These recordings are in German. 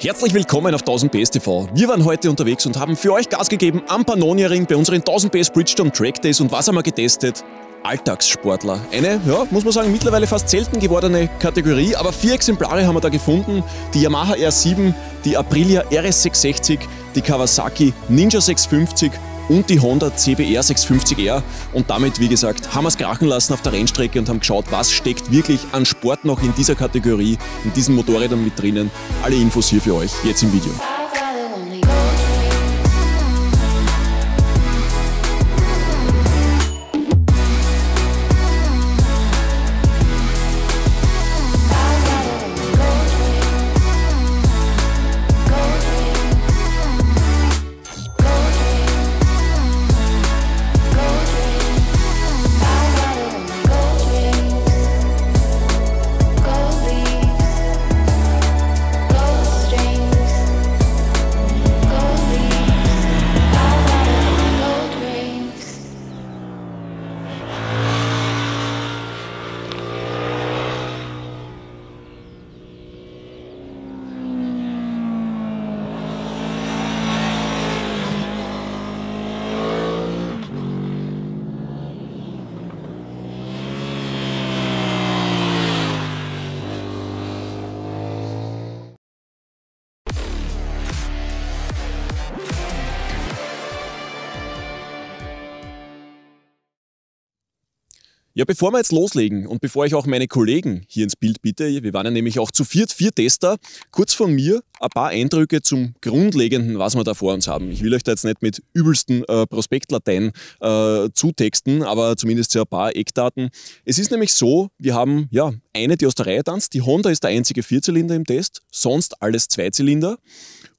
Herzlich willkommen auf 1000 PS TV. Wir waren heute unterwegs und haben für euch Gas gegeben am Pannonia-Ring bei unseren 1000 PS Bridgestone Track Days und was haben wir getestet? Alltagssportler. Eine, ja, muss man sagen, mittlerweile fast selten gewordene Kategorie, aber vier Exemplare haben wir da gefunden. Die Yamaha R7, die Aprilia RS660, die Kawasaki Ninja 650 und die Honda CBR 650R. Und damit, wie gesagt, haben wir es krachen lassen auf der Rennstrecke und haben geschaut, was steckt wirklich an Sport noch in dieser Kategorie, in diesen Motorrädern mit drinnen. Alle Infos hier für euch jetzt im Video. bevor wir jetzt loslegen und bevor ich auch meine Kollegen hier ins Bild bitte, wir waren ja nämlich auch zu viert, vier Tester, kurz von mir ein paar Eindrücke zum Grundlegenden, was wir da vor uns haben. Ich will euch da jetzt nicht mit übelsten äh, Prospektlatein äh, zutexten, aber zumindest so ein paar Eckdaten. Es ist nämlich so, wir haben ja eine, die aus der Reihe tanzt. Die Honda ist der einzige Vierzylinder im Test, sonst alles Zweizylinder.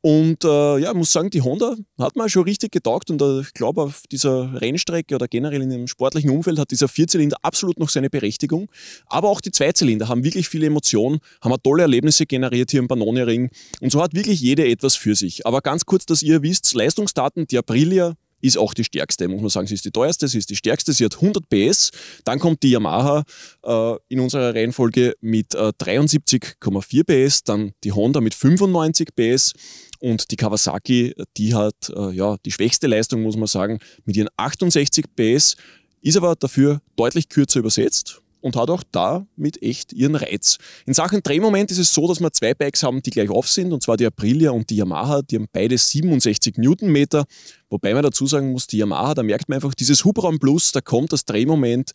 Und äh, ja, ich muss sagen, die Honda hat mal schon richtig getaugt und äh, ich glaube, auf dieser Rennstrecke oder generell in dem sportlichen Umfeld hat dieser Vierzylinder absolut noch seine Berechtigung. Aber auch die Zweizylinder haben wirklich viele Emotionen, haben tolle Erlebnisse generiert hier im Pannonia-Ring. Und so hat wirklich jede etwas für sich. Aber ganz kurz, dass ihr wisst, Leistungsdaten, die Aprilia ist auch die stärkste, muss man sagen. Sie ist die teuerste, sie ist die stärkste, sie hat 100 PS. Dann kommt die Yamaha äh, in unserer Reihenfolge mit äh, 73,4 PS, dann die Honda mit 95 PS und die Kawasaki, die hat äh, ja, die schwächste Leistung, muss man sagen, mit ihren 68 PS, ist aber dafür deutlich kürzer übersetzt und hat auch da mit echt ihren Reiz. In Sachen Drehmoment ist es so, dass wir zwei Bikes haben, die gleich auf sind, und zwar die Aprilia und die Yamaha. Die haben beide 67 Newtonmeter. Wobei man dazu sagen muss, die Yamaha, da merkt man einfach, dieses Hubraum Plus, da kommt das Drehmoment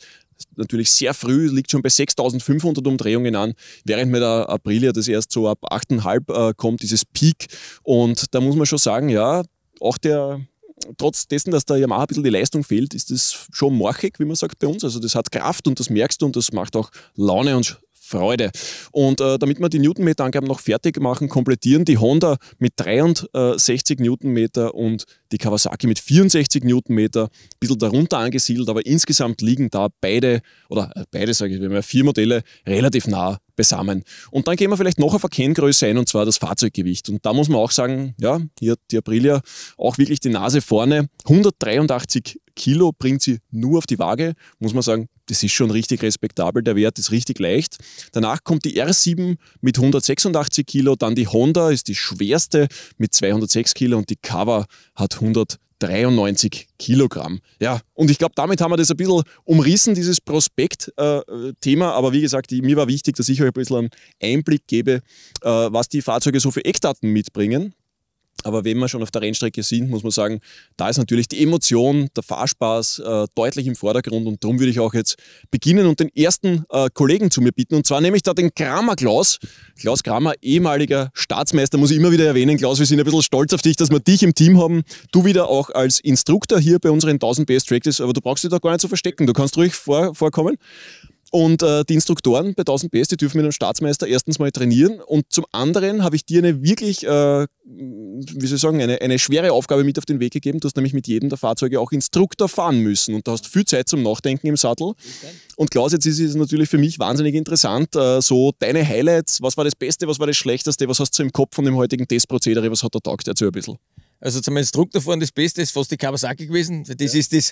natürlich sehr früh, liegt schon bei 6500 Umdrehungen an, während mit der Aprilia das erst so ab 8,5 äh, kommt, dieses Peak. Und da muss man schon sagen, ja, auch der trotz dessen, dass der Yamaha ein bisschen die Leistung fehlt, ist das schon morchig, wie man sagt bei uns. Also das hat Kraft und das merkst du und das macht auch Laune und Freude. Und äh, damit wir die Newtonmeter-Angaben noch fertig machen, komplettieren die Honda mit 63 Newtonmeter und die Kawasaki mit 64 Newtonmeter, ein bisschen darunter angesiedelt, aber insgesamt liegen da beide, oder äh, beide sage ich, wir haben ja vier Modelle relativ nah beisammen. Und dann gehen wir vielleicht noch auf eine Kenngröße ein, und zwar das Fahrzeuggewicht. Und da muss man auch sagen, ja, hier hat die Aprilia auch wirklich die Nase vorne. 183 Kilo bringt sie nur auf die Waage, muss man sagen, das ist schon richtig respektabel, der Wert ist richtig leicht. Danach kommt die R7 mit 186 Kilo, dann die Honda ist die schwerste mit 206 Kilo und die Cover hat 100 93 Kilogramm. Ja, und ich glaube, damit haben wir das ein bisschen umrissen, dieses Prospekt-Thema. Äh, Aber wie gesagt, mir war wichtig, dass ich euch ein bisschen einen Einblick gebe, äh, was die Fahrzeuge so für Eckdaten mitbringen. Aber wenn wir schon auf der Rennstrecke sind, muss man sagen, da ist natürlich die Emotion, der Fahrspaß äh, deutlich im Vordergrund und darum würde ich auch jetzt beginnen und den ersten äh, Kollegen zu mir bitten. Und zwar nehme ich da den Kramer Klaus. Klaus Kramer, ehemaliger Staatsmeister, muss ich immer wieder erwähnen. Klaus, wir sind ein bisschen stolz auf dich, dass wir dich im Team haben. Du wieder auch als Instruktor hier bei unseren 1000 Best Practice, aber du brauchst dich da gar nicht zu verstecken. Du kannst ruhig vor, vorkommen. Und äh, die Instruktoren bei 1000 PS, die dürfen mit einem Staatsmeister erstens mal trainieren. Und zum anderen habe ich dir eine wirklich, äh, wie soll ich sagen, eine, eine schwere Aufgabe mit auf den Weg gegeben. Du hast nämlich mit jedem der Fahrzeuge auch Instruktor fahren müssen. Und da hast viel Zeit zum Nachdenken im Sattel. Und Klaus, jetzt ist es natürlich für mich wahnsinnig interessant. Äh, so deine Highlights, was war das Beste, was war das Schlechteste, was hast du im Kopf von dem heutigen Testprozedere, was hat da taugt? Erzähl ein bisschen. Also zum Instruktor fahren das Beste ist fast die Kawasaki gewesen. Das ja. ist das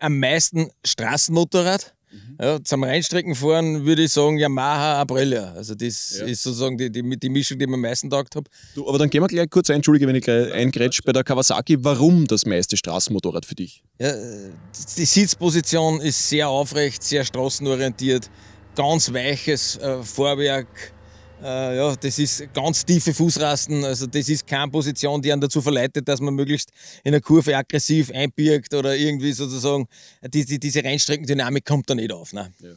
am meisten Straßenmotorrad Mhm. Ja, zum Reinstrecken fahren würde ich sagen Yamaha Aprilia. Also das ja. ist sozusagen die, die, die, Mischung, die ich am meisten taugt habe. Aber dann gehen wir gleich kurz ein, entschuldige, wenn ich gleich eingrätsch, bei der Kawasaki, warum das meiste Straßenmotorrad für dich? Ja, die Sitzposition ist sehr aufrecht, sehr straßenorientiert, ganz weiches äh, Fahrwerk, äh, ja, das ist ganz tiefe Fußrasten. Also das ist keine Position, die einen dazu verleitet, dass man möglichst in der Kurve aggressiv einbirgt oder irgendwie sozusagen die, die, diese Rennstreckendynamik kommt da nicht auf. Ne? Ja.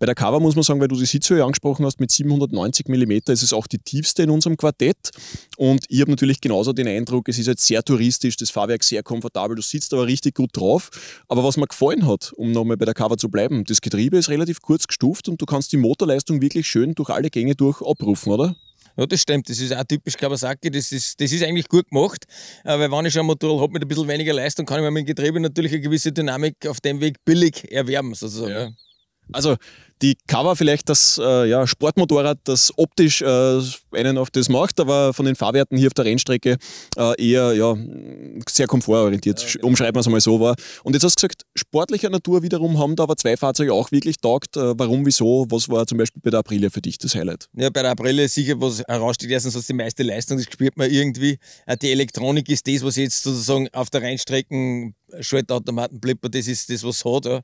Bei der Cover muss man sagen, weil du die Sitzhöhe angesprochen hast, mit 790 mm ist es auch die tiefste in unserem Quartett. Und ich habe natürlich genauso den Eindruck, es ist jetzt halt sehr touristisch, das Fahrwerk sehr komfortabel, du sitzt aber richtig gut drauf. Aber was mir gefallen hat, um nochmal bei der Cover zu bleiben, das Getriebe ist relativ kurz gestuft und du kannst die Motorleistung wirklich schön durch alle Gänge durch abrufen, oder? Ja, das stimmt. Das ist auch typisch Kawasaki. Das ist, das ist eigentlich gut gemacht, weil wenn ich schon ein Motorrad habe mit ein bisschen weniger Leistung, kann ich mir mit dem Getriebe natürlich eine gewisse Dynamik auf dem Weg billig erwerben, sozusagen. Ja. Also die Cover vielleicht das äh, ja, Sportmotorrad, das optisch äh, einen auf das macht, aber von den Fahrwerten hier auf der Rennstrecke äh, eher ja, sehr komfortorientiert, ja, genau. umschreiben wir es mal so war. Und jetzt hast du gesagt, sportlicher Natur wiederum haben da aber zwei Fahrzeuge auch wirklich taugt. Äh, warum, wieso, was war zum Beispiel bei der Aprilia für dich das Highlight? Ja, bei der Aprilia sicher, was heraussteht, erstens hat die meiste Leistung, das spürt man irgendwie. Äh, die Elektronik ist das, was jetzt sozusagen auf der Rennstrecke Schaltautomaten blippert, das ist das, was hat. Ja.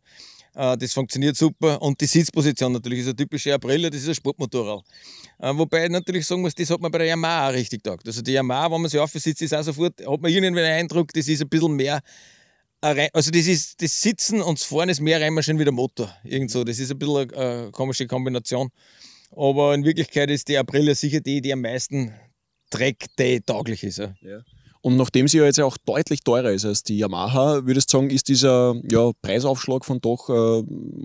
Äh, das funktioniert super. Und die Sitzposition natürlich ist eine typische Aprilia, das ist ein Sportmotorrad. Äh, wobei natürlich sagen muss, das hat man bei der Yamaha auch richtig gesagt. Also die Yamaha, wenn man sie aufsitzt, ist auch sofort, hat man irgendwie den Eindruck, das ist ein bisschen mehr also das ist das Sitzen und das Fahren ist mehr Reimmaschinen wie der Motor. Irgend Das ist ein bisschen eine, eine äh, komische Kombination. Aber in Wirklichkeit ist die Aprilia sicher die, die am meisten Dreck tauglich ist. Ja. ja. Und nachdem sie ja jetzt auch deutlich teurer ist als die Yamaha, würdest du sagen, ist dieser ja, Preisaufschlag von doch, äh,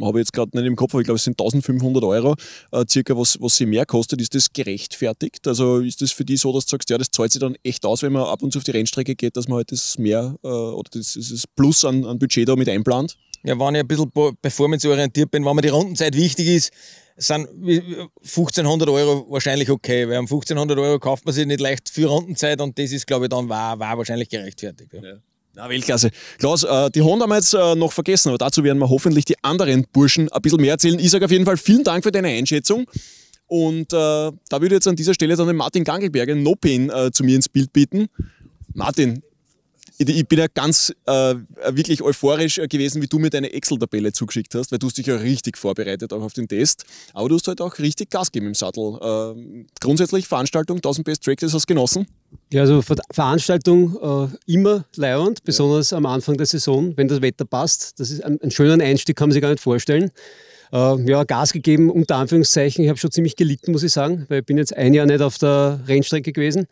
habe ich jetzt gerade nicht im Kopf, aber ich glaube, es sind 1500 Euro äh, circa, was, was sie mehr kostet. Ist das gerechtfertigt? Also ist das für die so, dass du sagst, ja, das zahlt sich dann echt aus, wenn man ab und zu auf die Rennstrecke geht, dass man halt das mehr äh, oder das, das Plus an, an Budget da mit einplant? Ja, wenn ich ein bisschen performanceorientiert bin, wenn mir die Rundenzeit wichtig ist, sind 1500 Euro wahrscheinlich okay, weil um 1500 Euro kauft man sich nicht leicht für Rundenzeit und das ist, glaube ich, dann war, war wahrscheinlich gerechtfertigt. Ja. Ja. Na, Weltklasse. Klaus, äh, die Honda haben wir jetzt äh, noch vergessen, aber dazu werden wir hoffentlich die anderen Burschen ein bisschen mehr erzählen. Ich sage auf jeden Fall vielen Dank für deine Einschätzung. Und äh, da würde ich jetzt an dieser Stelle dann den Martin Gangelberger, Nopin, äh, zu mir ins Bild bieten. Martin, ich bin ja ganz äh, wirklich euphorisch äh, gewesen, wie du mir deine Excel-Tabelle zugeschickt hast, weil du hast dich ja richtig vorbereitet auch auf den Test. Aber du hast halt auch richtig Gas gegeben im Sattel. Äh, grundsätzlich Veranstaltung, 1000 Best Practices hast du genossen? Ja, also Ver Veranstaltung äh, immer leiernd, besonders ja. am Anfang der Saison, wenn das Wetter passt. Das ist ein, ein schöner Einstieg, kann man sich gar nicht vorstellen. Äh, ja, Gas gegeben, unter Anführungszeichen. Ich habe schon ziemlich gelitten, muss ich sagen, weil ich bin jetzt ein Jahr nicht auf der Rennstrecke gewesen.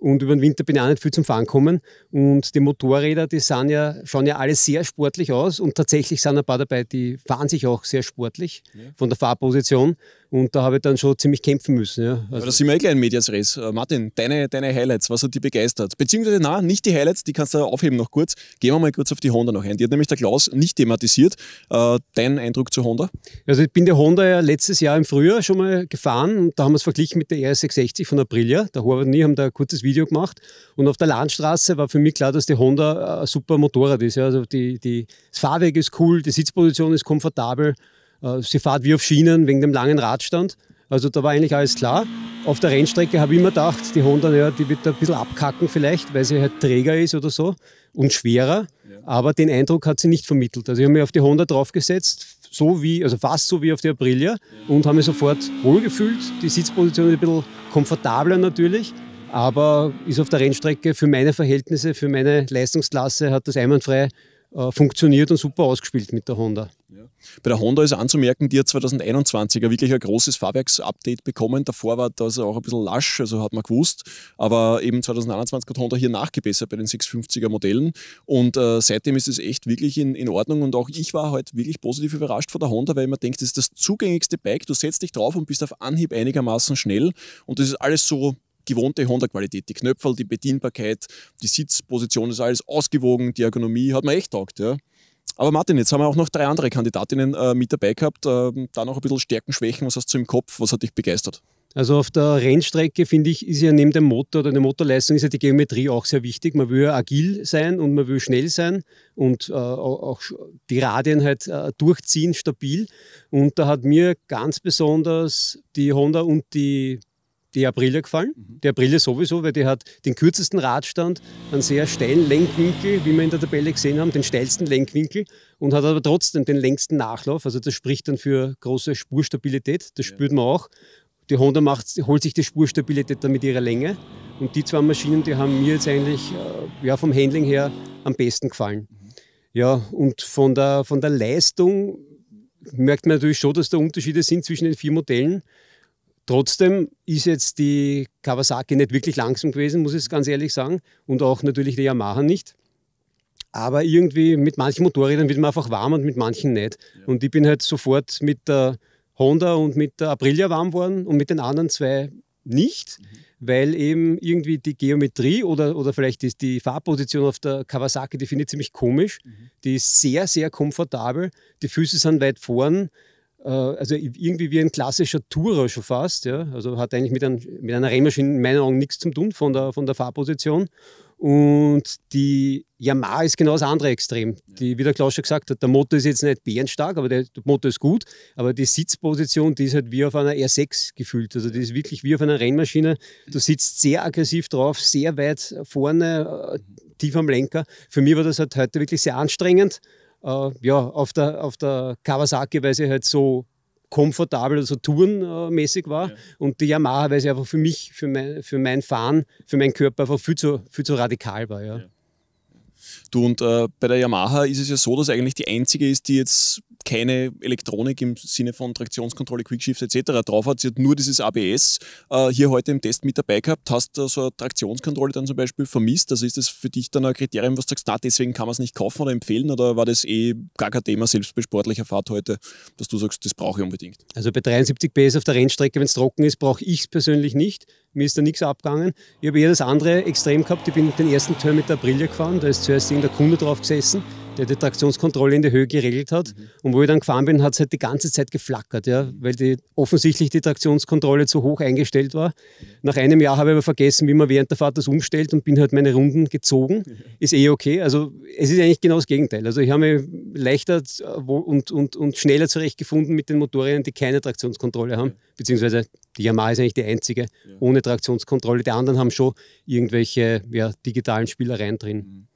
Und über den Winter bin ich auch nicht viel zum Fahren gekommen. Und die Motorräder, die sind ja, schauen ja alle sehr sportlich aus. Und tatsächlich sind ein paar dabei, die fahren sich auch sehr sportlich ja. von der Fahrposition. Und da habe ich dann schon ziemlich kämpfen müssen. Ja. Also da sind wir eh gleich in Medias Res. Äh, Martin, deine, deine Highlights, was hat dich begeistert? Beziehungsweise, nein, nicht die Highlights, die kannst du aufheben noch kurz. Gehen wir mal kurz auf die Honda noch ein. Die hat nämlich der Klaus nicht thematisiert. Äh, dein Eindruck zu Honda? Also ich bin der Honda ja letztes Jahr im Frühjahr schon mal gefahren und da haben wir es verglichen mit der e RS660 von Aprilia. Der Horvath und ich haben da ein kurzes Video gemacht. Und auf der Landstraße war für mich klar, dass die Honda äh, ein super Motorrad ist. Also die, die, das Fahrwerk ist cool, die Sitzposition ist komfortabel. Äh, sie fährt wie auf Schienen wegen dem langen Radstand. Also da war eigentlich alles klar. Auf der Rennstrecke habe ich immer gedacht, die Honda, ja, die wird da ein bisschen abkacken vielleicht, weil sie halt träger ist oder so und schwerer. Ja. Aber den Eindruck hat sie nicht vermittelt. Also ich habe mich auf die Honda draufgesetzt, so wie, also fast so wie auf der Aprilia ja. und habe mich sofort wohlgefühlt. Die Sitzposition ist ein bisschen komfortabler natürlich, aber ist auf der Rennstrecke für meine Verhältnisse, für meine Leistungsklasse hat das einwandfrei äh, funktioniert und super ausgespielt mit der Honda. Ja. Bei der Honda ist anzumerken, die hat 2021 wirklich ein großes Fahrwerksupdate bekommen. Davor war das auch ein bisschen lasch, also hat man gewusst. Aber eben 2021 hat Honda hier nachgebessert bei den 650er Modellen. Und äh, seitdem ist es echt wirklich in, in Ordnung. Und auch ich war heute halt wirklich positiv überrascht von der Honda, weil man denkt, das ist das zugänglichste Bike. Du setzt dich drauf und bist auf Anhieb einigermaßen schnell. Und das ist alles so gewohnte Honda-Qualität. Die Knöpfe, die Bedienbarkeit, die Sitzposition ist alles ausgewogen, die Ergonomie hat mir echt taugt. Ja. Aber Martin, jetzt haben wir auch noch drei andere Kandidatinnen äh, mit dabei gehabt. Äh, da noch ein bisschen Stärken, Schwächen. Was hast du im Kopf? Was hat dich begeistert? Also auf der Rennstrecke finde ich, ist ja neben dem Motor oder der Motorleistung ist ja die Geometrie auch sehr wichtig. Man will agil sein und man will schnell sein und äh, auch die Radien halt äh, durchziehen, stabil. Und da hat mir ganz besonders die Honda und die die Aprilia gefallen. Mhm. Die Aprilia sowieso, weil die hat den kürzesten Radstand, einen sehr steilen Lenkwinkel, wie wir in der Tabelle gesehen haben, den steilsten Lenkwinkel und hat aber trotzdem den längsten Nachlauf. Also das spricht dann für große Spurstabilität, das spürt man auch. Die Honda macht, holt sich die Spurstabilität dann mit ihrer Länge. Und die zwei Maschinen, die haben mir jetzt eigentlich äh, ja, vom Handling her am besten gefallen. Mhm. Ja, und von der, von der Leistung merkt man natürlich schon, dass da Unterschiede sind zwischen den vier Modellen. Trotzdem ist jetzt die Kawasaki nicht wirklich langsam gewesen, muss ich ganz ehrlich sagen. Und auch natürlich die Yamaha nicht. Aber irgendwie mit manchen Motorrädern wird man einfach warm und mit manchen nicht. Und ich bin halt sofort mit der Honda und mit der Aprilia warm geworden und mit den anderen zwei nicht, mhm. weil eben irgendwie die Geometrie oder, oder vielleicht ist die Fahrposition auf der Kawasaki, die finde ich ziemlich komisch. Mhm. Die ist sehr, sehr komfortabel. Die Füße sind weit vorn. Äh, also irgendwie wie ein klassischer Tourer schon fast. Ja? Also hat eigentlich mit, ein, mit einer Rennmaschine in meinen Augen nichts zu tun von der, von der Fahrposition. Und die Yamaha ist genau das andere Extrem. Die, wie der Klaus schon gesagt hat, der Motor ist jetzt nicht bärenstark, aber der, Motor ist gut. Aber die Sitzposition, die ist halt wie auf einer R6 gefühlt. Also die ist wirklich wie auf einer Rennmaschine. Du sitzt sehr aggressiv drauf, sehr weit vorne, äh, tief am Lenker. Für mich war das halt heute wirklich sehr anstrengend äh, ja, auf der, auf der Kawasaki, weil sie halt so komfortabel, also tourenmäßig war. Ja. Und die Yamaha, weil sie einfach für mich, für mein, für mein Fahren, für meinen Körper einfach viel zu, viel zu radikal war. Ja. ja. Du, und äh, bei der Yamaha ist es ja so, dass eigentlich die einzige ist, die jetzt keine Elektronik im Sinne von Traktionskontrolle, Quickshift etc. drauf hat. Sie hat nur dieses ABS äh, hier heute im Test mit dabei gehabt. Hast du äh, so eine Traktionskontrolle dann zum Beispiel vermisst? Also ist das für dich dann ein Kriterium, was du sagst, na, deswegen kann man es nicht kaufen oder empfehlen? Oder war das eh gar kein Thema, selbst bei sportlicher Fahrt heute, dass du sagst, das brauche ich unbedingt? Also bei 73 PS auf der Rennstrecke, wenn es trocken ist, brauche ich es persönlich nicht. Mir ist da nichts abgegangen. Ich habe eher das andere Extrem gehabt. Ich bin den ersten Turn mit der Brille gefahren. Da ist zuerst irgendein Kunde drauf gesessen, der die Traktionskontrolle in der Höhe geregelt hat. Mhm. Und wo ich dann gefahren bin, hat es halt die ganze Zeit geflackert, ja, weil die, offensichtlich die Traktionskontrolle zu hoch eingestellt war. Nach einem Jahr habe ich aber vergessen, wie man während der Fahrt das umstellt und bin halt meine Runden gezogen. Mhm. Ist eh okay. Also es ist eigentlich genau das Gegenteil. Also ich habe mich leichter und, und, und schneller zurechtgefunden mit den Motorrädern, die keine Traktionskontrolle haben, ja. beziehungsweise die Yamaha ist eigentlich die einzige ja. ohne Traktionskontrolle. Die anderen haben schon irgendwelche ja, digitalen Spielereien drin. Mhm.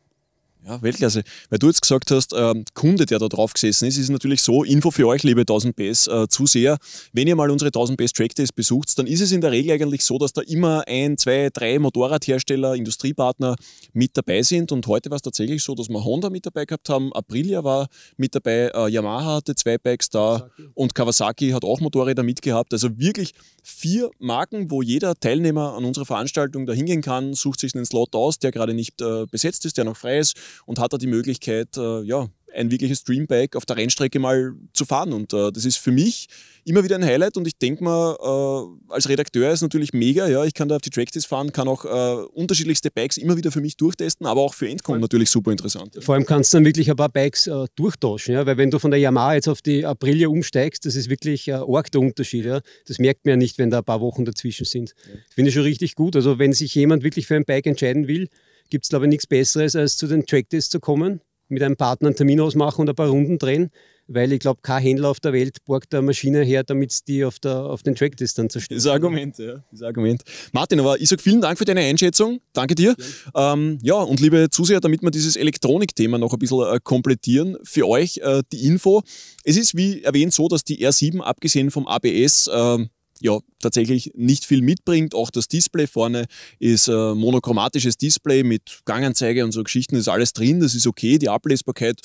Ja, Weltklasse. Also, weil du jetzt gesagt hast, äh, Kunde, der da drauf gesessen ist, ist natürlich so, Info für euch, liebe 1000 PS äh, Zuseher, wenn ihr mal unsere 1000 PS Track Days besucht, dann ist es in der Regel eigentlich so, dass da immer ein, zwei, drei Motorradhersteller, Industriepartner mit dabei sind und heute war es tatsächlich so, dass wir Honda mit dabei gehabt haben, Aprilia war mit dabei, äh, Yamaha hatte zwei Bikes da Kawasaki. und Kawasaki hat auch Motorräder mitgehabt, also wirklich vier Marken, wo jeder Teilnehmer an unserer Veranstaltung da hingehen kann, sucht sich einen Slot aus, der gerade nicht äh, besetzt ist, der noch frei ist und hat da die Möglichkeit, äh, ja, ein wirkliches Dreambike auf der Rennstrecke mal zu fahren. Und äh, das ist für mich immer wieder ein Highlight und ich denke mal, äh, als Redakteur ist es natürlich mega, ja, ich kann da auf die Trackdays fahren, kann auch äh, unterschiedlichste Bikes immer wieder für mich durchtesten, aber auch für Endkunden natürlich super interessant. Vor allem kannst du dann wirklich ein paar Bikes äh, durchtauschen, ja, weil wenn du von der Yamaha jetzt auf die Aprilia umsteigst, das ist wirklich äh, arg der Unterschied, ja. Das merkt man ja nicht, wenn da ein paar Wochen dazwischen sind. Ja. Finde ich schon richtig gut, also wenn sich jemand wirklich für ein Bike entscheiden will, gibt es, glaube ich, nichts Besseres, als zu den Trackdays zu kommen, mit einem Partner einen Termin ausmachen und ein paar Runden drehen, weil ich glaube, kein Händler auf der Welt borgt eine Maschine her, damit es die auf, der, auf den Trackdays dann zerstört. Das Argument, ja, das Argument. Martin, aber ich sage vielen Dank für deine Einschätzung. Danke dir. Ja. Ähm, ja, und liebe Zuseher, damit wir dieses Elektronikthema noch ein bisschen äh, komplettieren, für euch äh, die Info. Es ist, wie erwähnt, so, dass die R7, abgesehen vom ABS, äh, ja, tatsächlich nicht viel mitbringt. Auch das Display vorne ist ein äh, monochromatisches Display mit Ganganzeige und so Geschichten, ist alles drin, das ist okay, die Ablesbarkeit,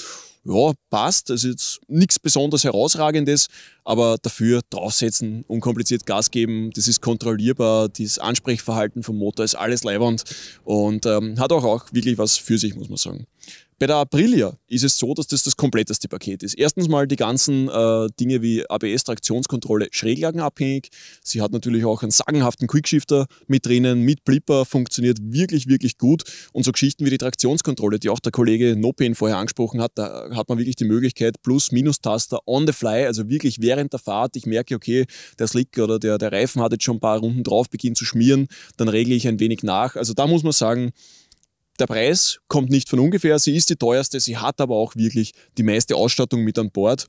ja, passt, das ist jetzt nichts besonders herausragendes, aber dafür draufsetzen, unkompliziert Gas geben, das ist kontrollierbar, das Ansprechverhalten vom Motor ist alles leibernd und ähm, hat auch, auch wirklich was für sich, muss man sagen. Bei der Aprilia ist es so, dass das das kompletteste Paket ist. Erstens mal die ganzen äh, Dinge wie ABS, Traktionskontrolle, schräglagenabhängig. Sie hat natürlich auch einen sagenhaften Quickshifter mit drinnen, mit Blipper, funktioniert wirklich, wirklich gut. Und so Geschichten wie die Traktionskontrolle, die auch der Kollege Nopen vorher angesprochen hat, da hat man wirklich die Möglichkeit, Plus-Minus-Taster on the fly, also wirklich während der Fahrt, ich merke, okay, der Slick oder der, der Reifen hat jetzt schon ein paar Runden drauf, beginnt zu schmieren, dann regle ich ein wenig nach. Also da muss man sagen, der Preis kommt nicht von ungefähr, sie ist die teuerste, sie hat aber auch wirklich die meiste Ausstattung mit an Bord.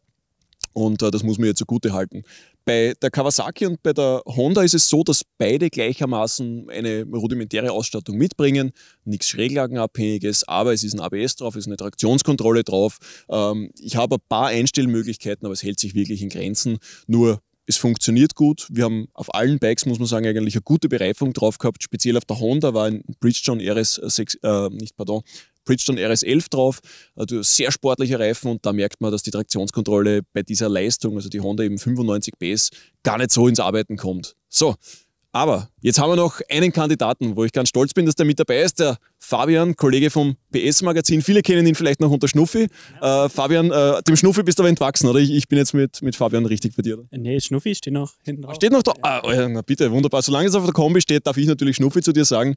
Und äh, das muss man ihr zugute halten. Bei der Kawasaki und bei der Honda ist es so, dass beide gleichermaßen eine rudimentäre Ausstattung mitbringen. Nichts Schräglagenabhängiges, aber es ist ein ABS drauf, es ist eine Traktionskontrolle drauf. Ähm, ich habe ein paar Einstellmöglichkeiten, aber es hält sich wirklich in Grenzen. Nur es funktioniert gut. Wir haben auf allen Bikes, muss man sagen, eigentlich eine gute Bereifung drauf gehabt. Speziell auf der Honda war ein Bridgestone RS, 6, äh, nicht, pardon, Bridgestone RS11 drauf, also sehr sportliche Reifen und da merkt man, dass die Traktionskontrolle bei dieser Leistung, also die Honda eben 95 PS, gar nicht so ins Arbeiten kommt. So, aber jetzt haben wir noch einen Kandidaten, wo ich ganz stolz bin, dass der mit dabei ist, der Fabian, Kollege vom PS-Magazin. Viele kennen ihn vielleicht noch unter Schnuffi. Äh, Fabian, äh, dem Schnuffi bist du aber entwachsen, oder? Ich, ich, bin jetzt mit, mit Fabian richtig bei dir, oder? Nee, Schnuffi steht noch hinten drauf. Steht noch da? Ja. Ah, oh na bitte, wunderbar. Solange es auf der Kombi steht, darf ich natürlich Schnuffi zu dir sagen.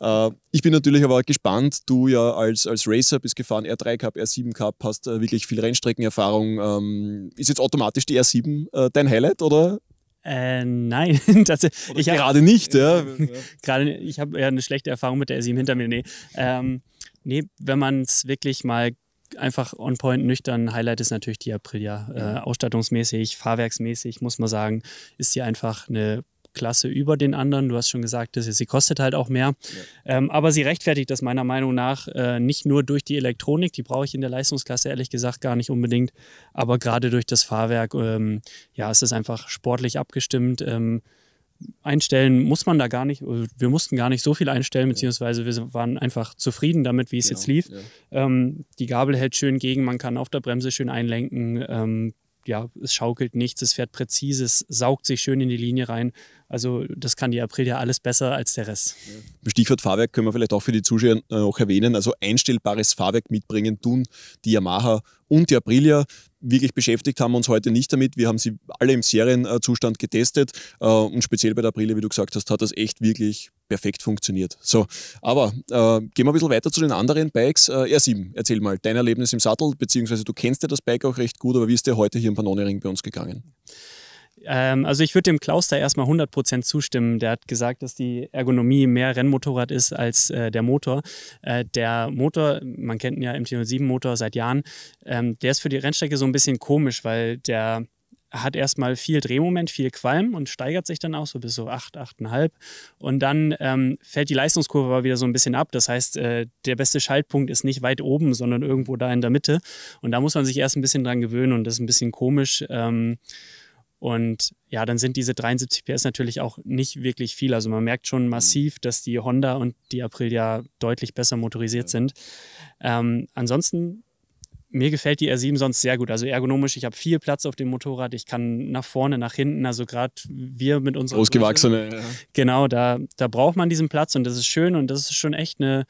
Äh, ich bin natürlich aber gespannt. Du ja als, als Racer bist gefahren, R3 Cup, R7 Cup, hast äh, wirklich viel Rennstreckenerfahrung. Ähm, ist jetzt automatisch die R7 äh, dein Highlight oder äh, nein, das, ich hab, gerade nicht, ja. gerade, ich habe ja eine schlechte Erfahrung mit der S7 hinter mir. Nee, ähm, nee wenn man es wirklich mal einfach on point nüchtern. Highlight ist natürlich die Aprilia. Äh, ausstattungsmäßig, fahrwerksmäßig, muss man sagen, ist sie einfach eine Klasse über den anderen. Du hast schon gesagt, dass sie kostet halt auch mehr. Ja. Ähm, aber sie rechtfertigt das meiner Meinung nach äh, nicht nur durch die Elektronik, die brauche ich in der Leistungsklasse ehrlich gesagt gar nicht unbedingt, aber gerade durch das Fahrwerk, ähm, ja, es ist einfach sportlich abgestimmt. Ähm, einstellen muss man da gar nicht, wir mussten gar nicht so viel einstellen, beziehungsweise wir waren einfach zufrieden damit, wie es genau, jetzt lief. Ja. Ähm, die Gabel hält schön gegen, man kann auf der Bremse schön einlenken. Ähm, ja, es schaukelt nichts, es fährt präzise, es saugt sich schön in die Linie rein. Also das kann die Aprilia alles besser als der Rest. Stichwort Fahrwerk können wir vielleicht auch für die Zuschauer äh, noch erwähnen. Also einstellbares Fahrwerk mitbringen tun die Yamaha und die Aprilia. Wirklich beschäftigt haben wir uns heute nicht damit. Wir haben sie alle im Serienzustand getestet äh, und speziell bei der Aprilia, wie du gesagt hast, hat das echt wirklich perfekt funktioniert. So, aber äh, gehen wir ein bisschen weiter zu den anderen Bikes. Äh, R7, erzähl mal dein Erlebnis im Sattel, beziehungsweise du kennst ja das Bike auch recht gut, aber wie ist der heute hier im Pannonering bei uns gegangen? Ähm, also ich würde dem Klaus da erstmal 100% zustimmen. Der hat gesagt, dass die Ergonomie mehr Rennmotorrad ist als äh, der Motor. Äh, der Motor, man kennt ihn ja MT-07-Motor seit Jahren, ähm, der ist für die Rennstrecke so ein bisschen komisch, weil der hat erstmal viel Drehmoment, viel Qualm und steigert sich dann auch so bis so 8, 8,5. Und dann ähm, fällt die Leistungskurve aber wieder so ein bisschen ab. Das heißt, äh, der beste Schaltpunkt ist nicht weit oben, sondern irgendwo da in der Mitte. Und da muss man sich erst ein bisschen dran gewöhnen und das ist ein bisschen komisch. Ähm, und ja, dann sind diese 73 PS natürlich auch nicht wirklich viel. Also man merkt schon mhm. massiv, dass die Honda und die April ja deutlich besser motorisiert sind. Ähm, ansonsten mir gefällt die R7 sonst sehr gut. Also ergonomisch, ich habe viel Platz auf dem Motorrad. Ich kann nach vorne, nach hinten. Also gerade wir mit unserer. Großgewachsene. Größe, Genau, da, da braucht man diesen Platz und das ist schön und das ist schon echt eine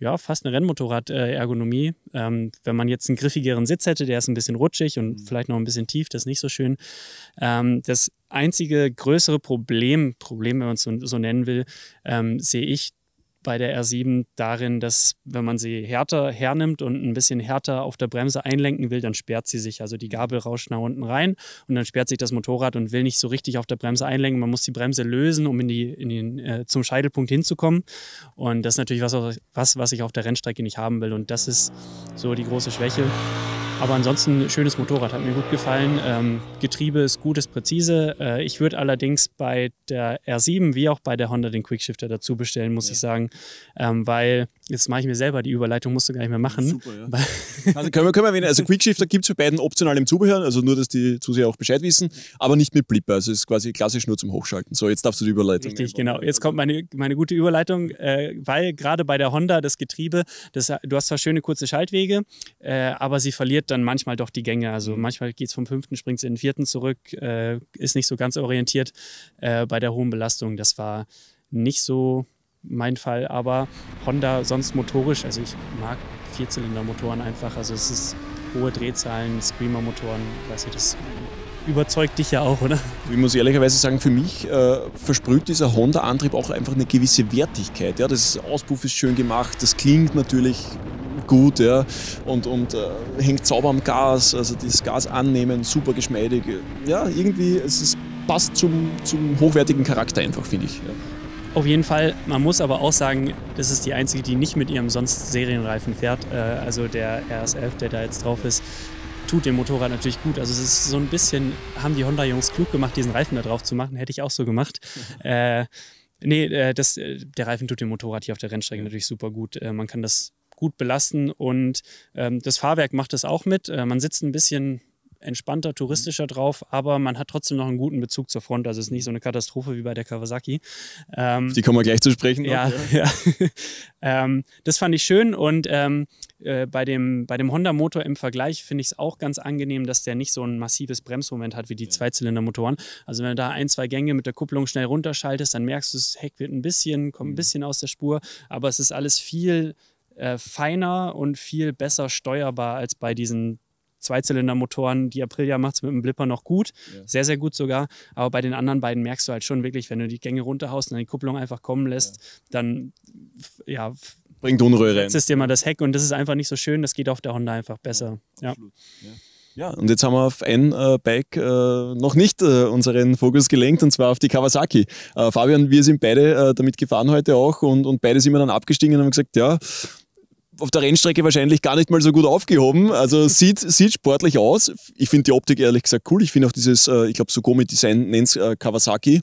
ja, fast eine Rennmotorrad-Ergonomie. Ähm, wenn man jetzt einen griffigeren Sitz hätte, der ist ein bisschen rutschig und mhm. vielleicht noch ein bisschen tief, das ist nicht so schön. Ähm, das einzige größere Problem, Problem, wenn man es so, so nennen will, ähm, sehe ich bei der R7 darin, dass wenn man sie härter hernimmt und ein bisschen härter auf der Bremse einlenken will, dann sperrt sie sich. Also die Gabel rauscht nach unten rein und dann sperrt sich das Motorrad und will nicht so richtig auf der Bremse einlenken. Man muss die Bremse lösen, um in die, in den, äh, zum Scheidepunkt hinzukommen. Und das ist natürlich was, was, was ich auf der Rennstrecke nicht haben will. Und das ist so die große Schwäche. Aber ansonsten schönes Motorrad, hat mir gut gefallen. Ähm, Getriebe ist gut, ist präzise. Äh, ich würde allerdings bei der R7 wie auch bei der Honda den Quickshifter dazu bestellen, muss ja. ich sagen, ähm, weil Jetzt mache ich mir selber die Überleitung, musst du gar nicht mehr machen. Super, ja. also können wir, können wir also Quickshifter gibt es für beiden optional im Zubehör, also nur, dass die Zuseher auch Bescheid wissen, aber nicht mit Blipper, also es ist quasi klassisch nur zum Hochschalten. So, jetzt darfst du die Überleitung. Richtig, genau. Jetzt kommt meine, meine gute Überleitung, äh, weil gerade bei der Honda das Getriebe, das, du hast zwar schöne kurze Schaltwege, äh, aber sie verliert dann manchmal doch die Gänge. Also mhm. manchmal geht es vom fünften, springt es in den vierten zurück, äh, ist nicht so ganz orientiert äh, bei der hohen Belastung. Das war nicht so mein Fall, aber Honda sonst motorisch, also ich mag Vierzylindermotoren einfach, also es ist hohe Drehzahlen, Screamer-Motoren, weiß ich, das überzeugt dich ja auch, oder? Ich muss ehrlicherweise sagen, für mich äh, versprüht dieser Honda-Antrieb auch einfach eine gewisse Wertigkeit. Ja? Das Auspuff ist schön gemacht, das klingt natürlich gut ja? und, und äh, hängt sauber am Gas, also das Gas annehmen, super geschmeidig. Ja, irgendwie, es ist, passt zum, zum hochwertigen Charakter einfach, finde ich. Ja. Auf jeden Fall, man muss aber auch sagen, das ist die einzige, die nicht mit ihrem sonst Serienreifen fährt. Äh, also der RS11, der da jetzt drauf ist, tut dem Motorrad natürlich gut. Also es ist so ein bisschen, haben die Honda-Jungs klug gemacht, diesen Reifen da drauf zu machen. Hätte ich auch so gemacht. Mhm. Äh, nee, äh, das, äh, der Reifen tut dem Motorrad hier auf der Rennstrecke natürlich super gut. man kann das gut belasten und ähm, das Fahrwerk macht das auch mit. man sitzt ein bisschen entspannter, touristischer mhm. drauf, aber man hat trotzdem noch einen guten Bezug zur Front. Also es ist nicht so eine Katastrophe wie bei der Kawasaki. Ähm, die kommen wir gleich zu sprechen. Noch, ja, ja. ähm, das fand ich schön und ähm, äh, bei dem, bei dem Honda-Motor im Vergleich finde ich es auch ganz angenehm, dass der nicht so ein massives Bremsmoment hat wie die ja. Zweizylindermotoren. Also wenn du da ein, zwei Gänge mit der Kupplung schnell runterschaltest, dann merkst du, das Heck wird ein bisschen, kommt ein mhm. bisschen aus der Spur, aber es ist alles viel äh, feiner und viel besser steuerbar als bei diesen Zweizylindermotoren, die Aprilia macht es mit dem Blipper noch gut, ja. sehr, sehr gut sogar. Aber bei den anderen beiden merkst du halt schon wirklich, wenn du die Gänge runterhaust und dann die Kupplung einfach kommen lässt, ja. dann ja, bringt Unröhre. Jetzt ist dir mal das Heck und das ist einfach nicht so schön, das geht auf der Honda einfach besser. Ja, ja, und jetzt haben wir auf ein äh, Bike äh, noch nicht äh, unseren Fokus gelenkt, und zwar auf die Kawasaki. Äh, Fabian, wir sind beide äh, damit gefahren heute auch und, und beide sind wir dann abgestiegen und haben gesagt, ja, auf der Rennstrecke wahrscheinlich gar nicht mal so gut aufgehoben. Also sieht, sieht sportlich aus. Ich finde die Optik ehrlich gesagt cool. Ich finde auch dieses, äh, ich glaube, Sugomi-Design nennt es äh, Kawasaki.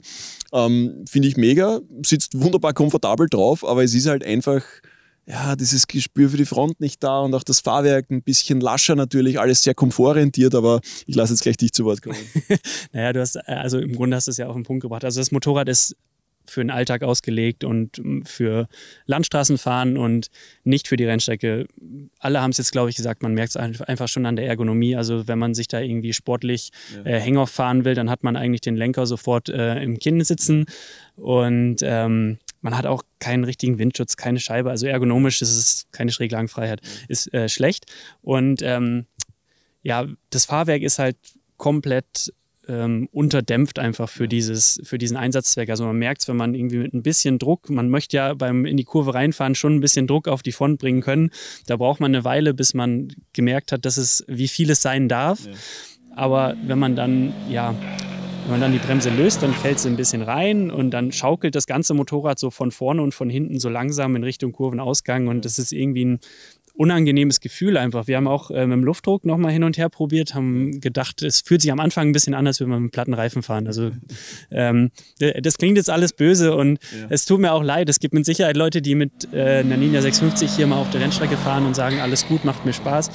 Ähm, finde ich mega. Sitzt wunderbar komfortabel drauf, aber es ist halt einfach ja, dieses Gespür für die Front nicht da und auch das Fahrwerk ein bisschen lascher natürlich, alles sehr komfortorientiert, aber ich lasse jetzt gleich dich zu Wort kommen. naja, du hast, äh, also im Grunde hast du es ja auf den Punkt gebracht. Also das Motorrad ist für den Alltag ausgelegt und ähm, für Landstraßenfahren und nicht für die Rennstrecke. Alle haben es jetzt, glaube ich, gesagt, man merkt es einfach schon an der Ergonomie. Also wenn man sich da irgendwie sportlich ja. äh, Hangoff fahren will, dann hat man eigentlich den Lenker sofort äh, im Kinn sitzen und ähm, man hat auch keinen richtigen Windschutz, keine Scheibe. Also ergonomisch ist es keine Schräglagenfreiheit, ja. ist äh, schlecht. Und ähm, ja, das Fahrwerk ist halt komplett ähm, unterdämpft einfach für, dieses, für diesen Einsatzzweck. Also man merkt es, wenn man irgendwie mit ein bisschen Druck, man möchte ja beim in die Kurve reinfahren schon ein bisschen Druck auf die Front bringen können. Da braucht man eine Weile, bis man gemerkt hat, dass es, wie viel es sein darf. Ja. Aber wenn man dann, ja, wenn man dann die Bremse löst, dann fällt sie ein bisschen rein und dann schaukelt das ganze Motorrad so von vorne und von hinten so langsam in Richtung Kurvenausgang und das ist irgendwie ein, unangenehmes Gefühl einfach. Wir haben auch äh, mit dem Luftdruck nochmal hin und her probiert, haben gedacht, es fühlt sich am Anfang ein bisschen anders, wenn wir man mit platten Reifen fahren. Also ähm, das klingt jetzt alles böse und ja. es tut mir auch leid. Es gibt mit Sicherheit Leute, die mit äh, einer Ninja 650 hier mal auf der Rennstrecke fahren und sagen, alles gut, macht mir Spaß.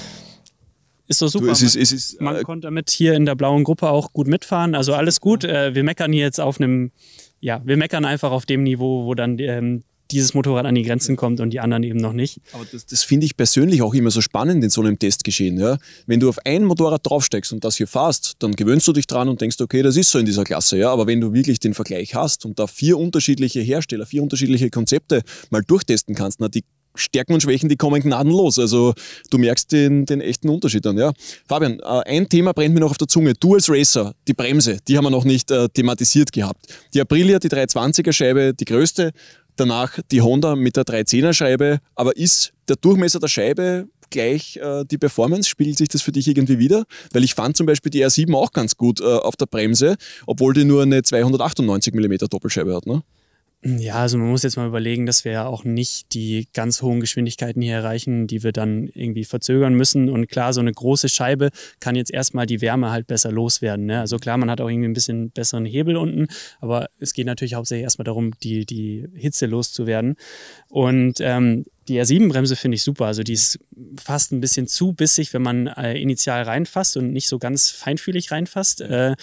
Ist doch super. Du, es ist, es ist, man äh, konnte damit hier in der blauen Gruppe auch gut mitfahren. Also alles gut. Äh, wir meckern hier jetzt auf einem, ja, wir meckern einfach auf dem Niveau, wo dann ähm, dieses Motorrad an die Grenzen kommt und die anderen eben noch nicht. Aber das, das finde ich persönlich auch immer so spannend in so einem Testgeschehen. Ja? Wenn du auf ein Motorrad draufsteckst und das hier fährst, dann gewöhnst du dich dran und denkst, okay, das ist so in dieser Klasse. Ja? Aber wenn du wirklich den Vergleich hast und da vier unterschiedliche Hersteller, vier unterschiedliche Konzepte mal durchtesten kannst, na, die Stärken und Schwächen, die kommen gnadenlos. Also du merkst den, den echten Unterschied dann. Ja? Fabian, äh, ein Thema brennt mir noch auf der Zunge. Du als Racer, die Bremse, die haben wir noch nicht äh, thematisiert gehabt. Die Aprilia, die 320er Scheibe, die größte, danach die Honda mit der 310er Scheibe. Aber ist der Durchmesser der Scheibe gleich äh, die Performance? Spiegelt sich das für dich irgendwie wieder? Weil ich fand zum Beispiel die R7 auch ganz gut äh, auf der Bremse, obwohl die nur eine 298 mm Doppelscheibe hat. Ne? Ja, also man muss jetzt mal überlegen, dass wir ja auch nicht die ganz hohen Geschwindigkeiten hier erreichen, die wir dann irgendwie verzögern müssen. Und klar, so eine große Scheibe kann jetzt erstmal die Wärme halt besser loswerden. Ne? Also klar, man hat auch irgendwie ein bisschen besseren Hebel unten, aber es geht natürlich hauptsächlich erstmal darum, die, die Hitze loszuwerden. Und ähm, die R7-Bremse finde ich super. Also die ist fast ein bisschen zu bissig, wenn man äh, initial reinfasst und nicht so ganz feinfühlig reinfasst. Äh,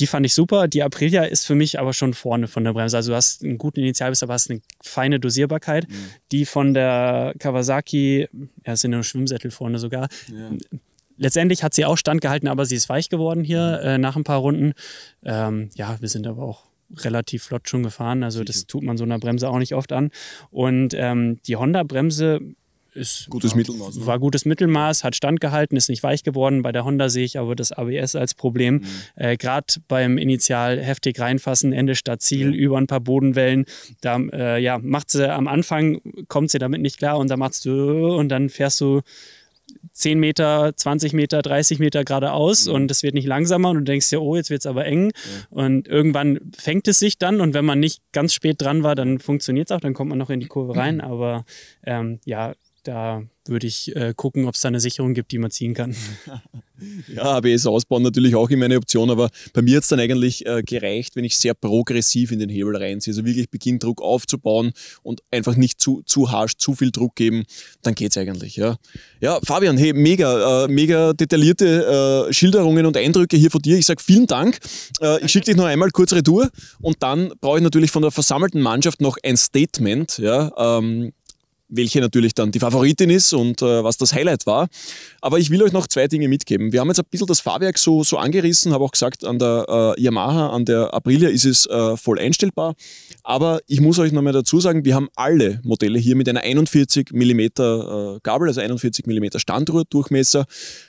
die fand ich super. Die Aprilia ist für mich aber schon vorne von der Bremse. Also du hast einen guten Initialbiss, aber hast eine feine Dosierbarkeit. Mhm. Die von der Kawasaki, er ist in einem Schwimmsättel vorne sogar. Ja. Letztendlich hat sie auch standgehalten, aber sie ist weich geworden hier mhm. äh, nach ein paar Runden. Ähm, ja, wir sind aber auch relativ flott schon gefahren. Also das tut man so einer Bremse auch nicht oft an. Und ähm, die Honda-Bremse ist gutes Mittelmaß. War gutes Mittelmaß, hat standgehalten, ist nicht weich geworden. Bei der Honda sehe ich aber das ABS als Problem. Mhm. Äh, Gerade beim Initial heftig reinfassen, Ende statt Ziel, ja. über ein paar Bodenwellen. Da äh, ja, macht sie am Anfang, kommt sie damit nicht klar und dann machst du und dann fährst du 10 Meter, 20 Meter, 30 Meter geradeaus mhm. und es wird nicht langsamer und du denkst dir, oh, jetzt wird es aber eng. Mhm. Und irgendwann fängt es sich dann und wenn man nicht ganz spät dran war, dann funktioniert es auch, dann kommt man noch in die Kurve rein. Mhm. Aber ähm, ja, da würde ich äh, gucken, ob es da eine Sicherung gibt, die man ziehen kann. ja, ABS ausbauen natürlich auch immer eine Option, aber bei mir hat es dann eigentlich äh, gereicht, wenn ich sehr progressiv in den Hebel reinziehe. Also wirklich beginne Druck aufzubauen und einfach nicht zu, zu harsch, zu viel Druck geben, dann geht es eigentlich. Ja. ja, Fabian, hey, mega, äh, mega detaillierte äh, Schilderungen und Eindrücke hier von dir. Ich sage vielen Dank. Äh, ich schicke dich noch einmal kurz retour und dann brauche ich natürlich von der versammelten Mannschaft noch ein Statement. Ja, ähm, welche natürlich dann die Favoritin ist und äh, was das Highlight war. Aber ich will euch noch zwei Dinge mitgeben. Wir haben jetzt ein bisschen das Fahrwerk so, so angerissen, habe auch gesagt, an der äh, Yamaha, an der Aprilia ist es äh, voll einstellbar. Aber ich muss euch nochmal dazu sagen, wir haben alle Modelle hier mit einer 41 mm äh, Gabel, also 41 mm Standrohrdurchmesser,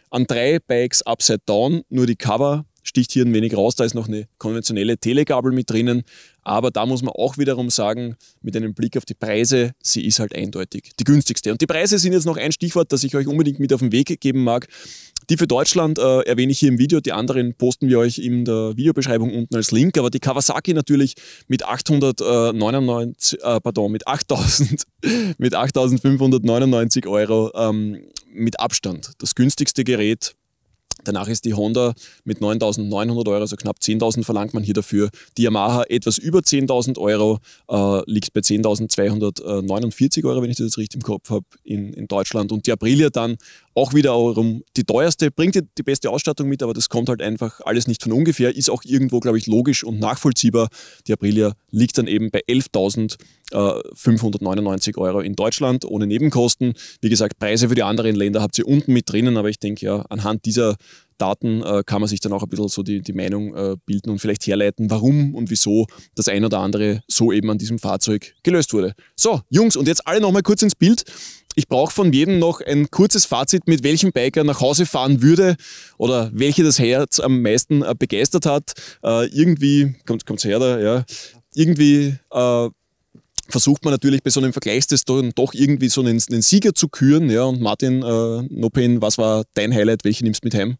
an drei Bikes upside down, nur die Cover sticht hier ein wenig raus. Da ist noch eine konventionelle Telegabel mit drinnen. Aber da muss man auch wiederum sagen, mit einem Blick auf die Preise, sie ist halt eindeutig die günstigste. Und die Preise sind jetzt noch ein Stichwort, das ich euch unbedingt mit auf den Weg geben mag. Die für Deutschland äh, erwähne ich hier im Video, die anderen posten wir euch in der Videobeschreibung unten als Link. Aber die Kawasaki natürlich mit 899, äh, pardon, mit 8000, mit 8599 Euro ähm, mit Abstand. Das günstigste Gerät Danach ist die Honda mit 9.900 Euro, also knapp 10.000 verlangt man hier dafür. Die Yamaha etwas über 10.000 Euro, äh, liegt bei 10.249 Euro, wenn ich das jetzt richtig im Kopf habe, in, in, Deutschland. Und die Aprilia dann auch wieder um die teuerste, bringt die, die beste Ausstattung mit, aber das kommt halt einfach alles nicht von ungefähr, ist auch irgendwo, glaube ich, logisch und nachvollziehbar. Die Aprilia liegt dann eben bei 11.599 äh, Euro in Deutschland ohne Nebenkosten. Wie gesagt, Preise für die anderen Länder habt ihr unten mit drinnen, aber ich denke ja, anhand dieser Daten äh, kann man sich dann auch ein bisschen so die, die Meinung äh, bilden und vielleicht herleiten, warum und wieso das ein oder andere so eben an diesem Fahrzeug gelöst wurde. So, Jungs, und jetzt alle nochmal kurz ins Bild. Ich brauche von jedem noch ein kurzes Fazit, mit welchem Biker nach Hause fahren würde oder welche das Herz am meisten äh, begeistert hat. Äh, irgendwie, kommt, kommt's her da, ja, irgendwie äh, versucht man natürlich bei so einem Vergleichstest doch irgendwie so einen, einen Sieger zu küren. Ja, und Martin äh, Nopen, was war dein Highlight? Welche nimmst du mit heim?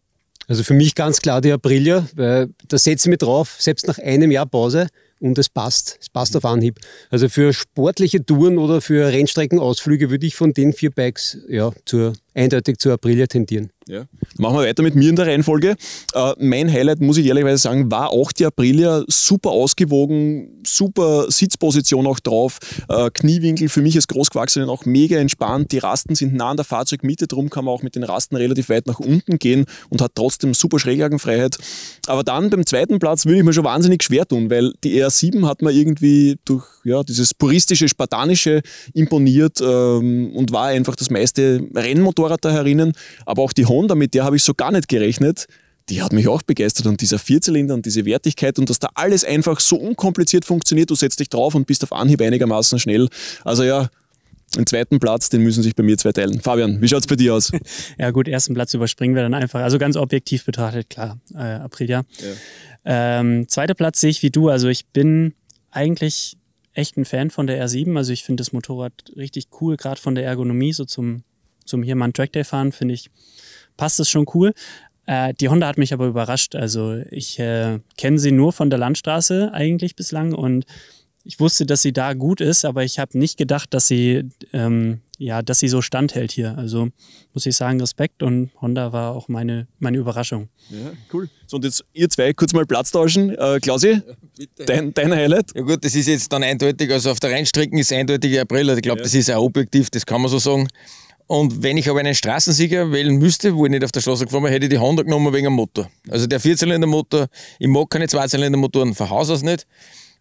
Also für mich ganz klar die Aprilia, weil da setze ich mich drauf, selbst nach einem Jahr Pause und es passt. Es passt auf Anhieb. Also für sportliche Touren oder für Rennstreckenausflüge würde ich von den vier Bikes ja, zur eindeutig zu Aprilia tendieren. Ja. Machen wir weiter mit mir in der Reihenfolge. Äh, mein Highlight, muss ich ehrlicherweise sagen, war auch die Aprilia. Super ausgewogen, super Sitzposition auch drauf. Äh, Kniewinkel für mich als Großgewachsenen auch mega entspannt. Die Rasten sind nah an der Fahrzeugmitte, drum kann man auch mit den Rasten relativ weit nach unten gehen und hat trotzdem super Schräglagenfreiheit. Aber dann beim zweiten Platz würde ich mir schon wahnsinnig schwer tun, weil die R7 hat man irgendwie durch ja, dieses puristische, spartanische imponiert ähm, und war einfach das meiste Rennmotor Motorrad da herinnen, aber auch die Honda, mit der habe ich so gar nicht gerechnet. Die hat mich auch begeistert und dieser Vierzylinder und diese Wertigkeit und dass da alles einfach so unkompliziert funktioniert. Du setzt dich drauf und bist auf Anhieb einigermaßen schnell. Also ja, den zweiten Platz, den müssen sich bei mir zwei teilen. Fabian, wie schaut es bei dir aus? ja gut, ersten Platz überspringen wir dann einfach. Also ganz objektiv betrachtet, klar, äh, Aprilia. Ja. Ähm, zweiter Platz sehe ich wie du. Also ich bin eigentlich echt ein Fan von der R7. Also ich finde das Motorrad richtig cool, gerade von der Ergonomie so zum zum hier mal einen Trackday fahren, finde ich, passt es schon cool. Äh, die Honda hat mich aber überrascht. Also ich äh, kenne sie nur von der Landstraße eigentlich bislang und ich wusste, dass sie da gut ist, aber ich habe nicht gedacht, dass sie, ähm, ja, dass sie so standhält hier. Also muss ich sagen, Respekt und Honda war auch meine, meine Überraschung. Ja, cool. So, und jetzt ihr zwei kurz mal Platz tauschen. Äh, Klausi, ja, dein, dein, Highlight? Ja gut, das ist jetzt dann eindeutig, also auf der Rennstrecke ist eindeutig April. Also ich glaube, ja. das ist auch objektiv, das kann man so sagen. Und wenn ich aber einen Straßensieger wählen müsste, wo ich nicht auf der Straße gefahren wäre, hätte ich die Honda genommen wegen dem Motor. Also der Vierzylinder-Motor, ich mag keine Zweizylinder-Motoren, von Haus aus nicht.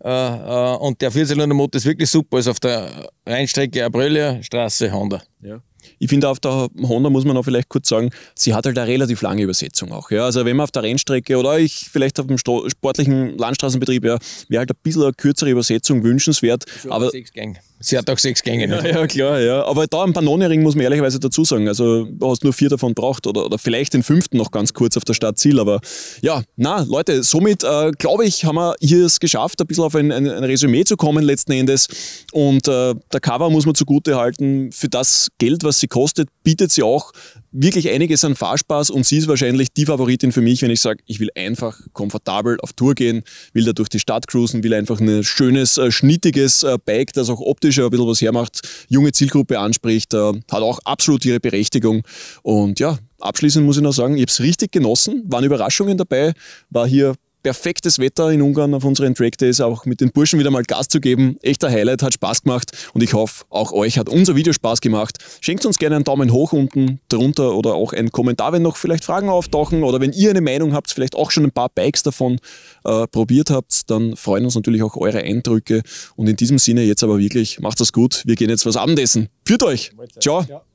Äh, äh, und der Vierzylinder-Motor ist wirklich super, ist also auf der Rennstrecke Aprilia, Straße, Honda. Ja. Ich finde, auf der Honda muss man auch vielleicht kurz sagen, sie hat halt eine relativ lange Übersetzung auch. Ja? Also wenn man auf der Rennstrecke oder ich vielleicht auf dem sportlichen Landstraßenbetrieb, ja, wäre halt ein bisschen eine kürzere Übersetzung wünschenswert. aber sechs Gang. Sie hat auch sechs Gänge. Ne? Ja, ja, klar, ja. Aber da am Pannonering muss man ehrlicherweise dazu sagen. Also du hast nur vier davon braucht oder, oder vielleicht den fünften noch ganz kurz auf der Stadt Ziel. Aber ja, na, Leute, somit äh, glaube ich, haben wir hier es geschafft, ein bisschen auf ein, ein, ein Resümee zu kommen letzten Endes. Und äh, der Cover muss man zugute halten. Für das Geld, was sie kostet, bietet sie auch wirklich einiges an Fahrspaß und sie ist wahrscheinlich die Favoritin für mich, wenn ich sage, ich will einfach komfortabel auf Tour gehen, will da durch die Stadt cruisen, will einfach ein schönes, äh, schnittiges äh, Bike, das auch optisch Politische ein bisschen was hermacht, junge Zielgruppe anspricht, äh, hat auch absolut ihre Berechtigung. Und ja, abschließend muss ich noch sagen, ich habe es richtig genossen, waren Überraschungen dabei, war hier perfektes Wetter in Ungarn auf unseren Track Days, auch mit den Burschen wieder mal Gas zu geben. Echter Highlight, hat Spaß gemacht und ich hoffe, auch euch hat unser Video Spaß gemacht. Schenkt uns gerne einen Daumen hoch unten drunter oder auch einen Kommentar, wenn noch vielleicht Fragen auftauchen oder wenn ihr eine Meinung habt, vielleicht auch schon ein paar Bikes davon äh, probiert habt, dann freuen uns natürlich auch eure Eindrücke und in diesem Sinne jetzt aber wirklich, macht's das gut, wir gehen jetzt was Abendessen. Führt euch! Ciao! Ja.